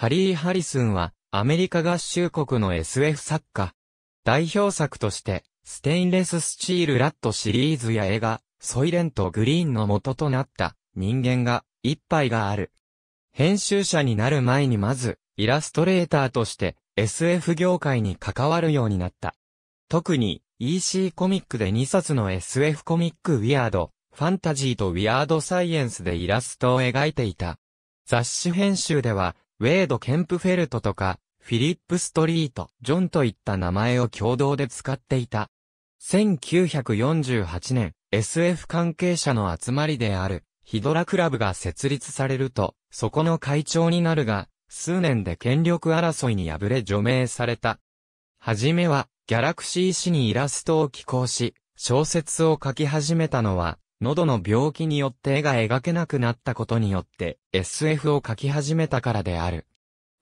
ハリー・ハリスンは、アメリカ合衆国の SF 作家。代表作として、ステインレススチールラットシリーズや映画、ソイレント・グリーンの元となった人間が一杯がある。編集者になる前にまず、イラストレーターとして SF 業界に関わるようになった。特に EC コミックで2冊の SF コミックウィアード、ファンタジーとウィアードサイエンスでイラストを描いていた。雑誌編集ではウェード・ケンプフェルトとか、フィリップ・ストリート、ジョンといった名前を共同で使っていた。1948年、SF 関係者の集まりである、ヒドラクラブが設立されると、そこの会長になるが、数年で権力争いに敗れ除名された。はじめは、ギャラクシー氏にイラストを寄稿し、小説を書き始めたのは、喉の病気によって絵が描けなくなったことによって SF を描き始めたからである。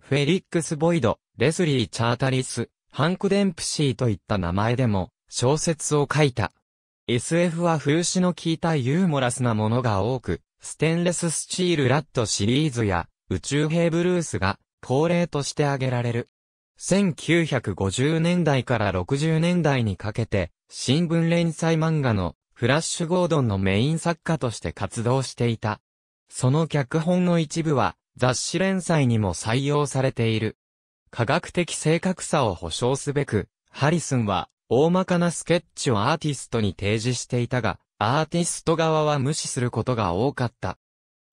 フェリックス・ボイド、レスリー・チャータリス、ハンク・デンプシーといった名前でも小説を書いた。SF は風刺の効いたユーモラスなものが多く、ステンレススチールラットシリーズや宇宙兵ブルースが恒例として挙げられる。1950年代から60年代にかけて新聞連載漫画のフラッシュ・ゴードンのメイン作家として活動していた。その脚本の一部は雑誌連載にも採用されている。科学的正確さを保証すべく、ハリスンは大まかなスケッチをアーティストに提示していたが、アーティスト側は無視することが多かった。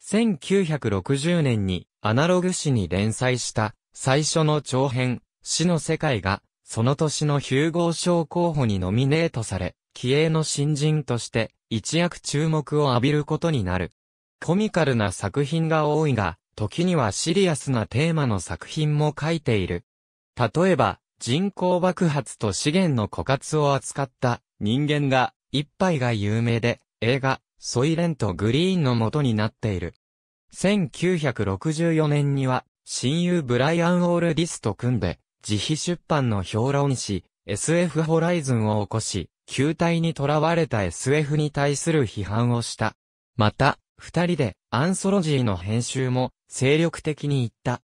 1960年にアナログ誌に連載した最初の長編、死の世界が、その年のヒューゴー賞候補にノミネートされ、気鋭の新人として一躍注目を浴びることになる。コミカルな作品が多いが、時にはシリアスなテーマの作品も書いている。例えば、人口爆発と資源の枯渇を扱った人間が一杯が有名で、映画、ソイレント・グリーンの元になっている。1964年には、親友ブライアン・オールディスと組んで、自費出版の評論誌、SF ホライズンを起こし、球体に囚われた SF に対する批判をした。また、二人でアンソロジーの編集も精力的に言った。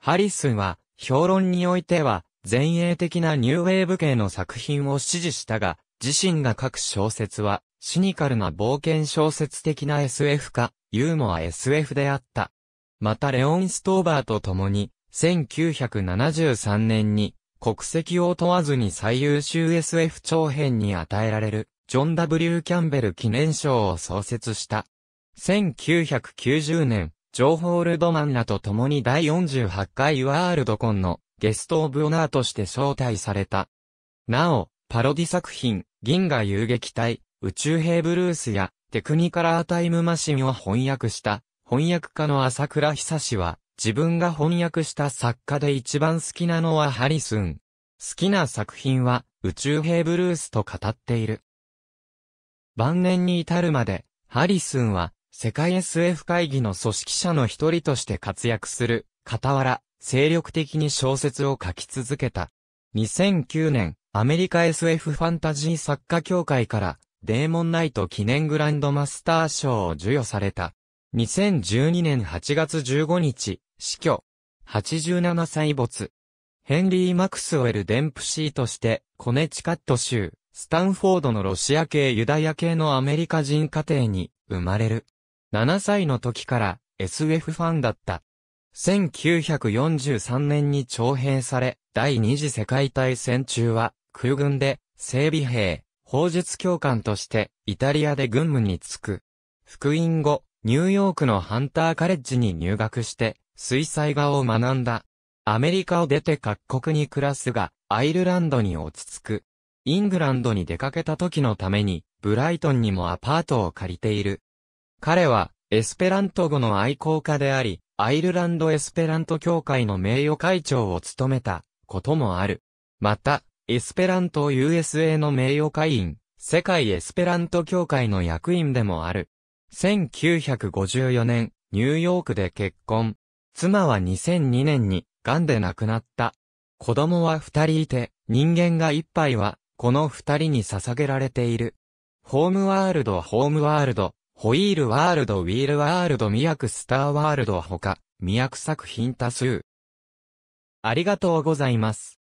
ハリスンは、評論においては、前衛的なニューウェーブ系の作品を支持したが、自身が書く小説は、シニカルな冒険小説的な SF か、ユーモア SF であった。またレオン・ストーバーと共に、1973年に国籍を問わずに最優秀 SF 長編に与えられる、ジョン・ W・ キャンベル記念賞を創設した。1990年、ジョー・ホールドマンらと共に第48回ワールドコンのゲスト・オブ・オナーとして招待された。なお、パロディ作品、銀河遊撃隊、宇宙兵ブルースや、テクニカラータイムマシンを翻訳した、翻訳家の朝倉久志は、自分が翻訳した作家で一番好きなのはハリスン。好きな作品は宇宙兵ブルースと語っている。晩年に至るまで、ハリスンは世界 SF 会議の組織者の一人として活躍する、傍ら、精力的に小説を書き続けた。2009年、アメリカ SF ファンタジー作家協会から、デーモンナイト記念グランドマスター賞を授与された。2012年8月15日、死去。87歳没。ヘンリー・マクスウェル・デンプシーとして、コネチカット州、スタンフォードのロシア系ユダヤ系のアメリカ人家庭に生まれる。7歳の時から SF ファンだった。1943年に徴兵され、第二次世界大戦中は空軍で整備兵、砲術教官としてイタリアで軍務に就く。復員後、ニューヨークのハンターカレッジに入学して水彩画を学んだ。アメリカを出て各国に暮らすが、アイルランドに落ち着く。イングランドに出かけた時のために、ブライトンにもアパートを借りている。彼は、エスペラント語の愛好家であり、アイルランドエスペラント協会の名誉会長を務めたこともある。また、エスペラント USA の名誉会員、世界エスペラント協会の役員でもある。1954年、ニューヨークで結婚。妻は2002年に癌で亡くなった。子供は二人いて、人間が一杯は、この二人に捧げられている。ホームワールド、ホームワールド、ホイールワールド、ウィールワールド、ミヤクスターワールドほか、ミヤク作品多数。ありがとうございます。